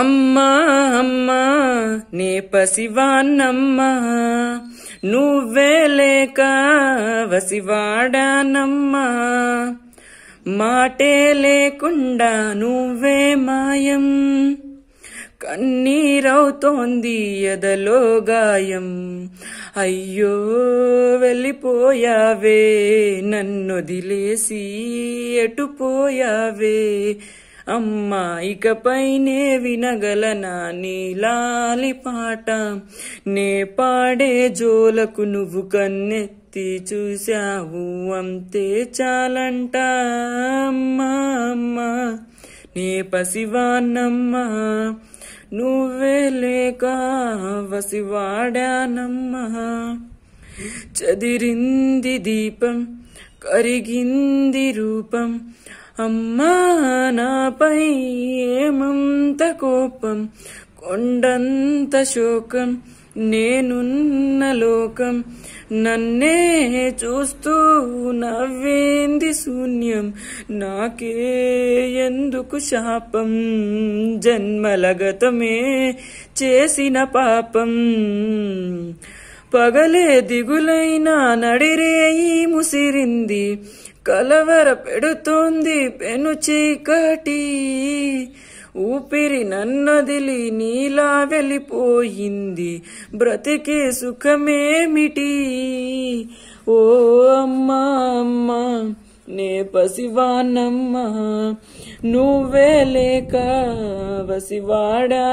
అమ్మా అమ్మా నే పసివాన్నమ్మా నువ్వే లేక వసివాడానమ్మా మాటే లేకుండా నువ్వే మాయం కన్నీరవుతోంది ఎదలో గాయం అయ్యో వెళ్ళిపోయావే నన్ను వదిలేసి ఎటుపోయావే అమ్మా ఇకపైనే వినగలనా నీ లాలి పాట నే పాడే జోలకు నువ్వు కన్నెత్తి చూశావు అంతే చాలంట అమ్మా అమ్మా నే పసివానమ్మా నువ్వే లేక వసివాడానమ్మా చదిరింది దీపం కరిగింది రూపం అమ్మా నాపై ఏమంత కోపం కొండంత శోకం నేనున్న లోకం నన్నే చూస్తూ నవ్వేంది శూన్యం నాకే ఎందుకు శాపం జన్మలగతమే చేసిన పాపం పగలే దిగులైనా నడిరేయి ముసిరింది కలవర పెడుతోంది పెను చీకటి ఊపిరి నన్నదిలి నీలా వెళ్ళిపోయింది బ్రతికే సుఖమేమిటి ఓ అమ్మా అమ్మా నే పసివానమ్మా నువ్వే లేక వసివాడానమ్మా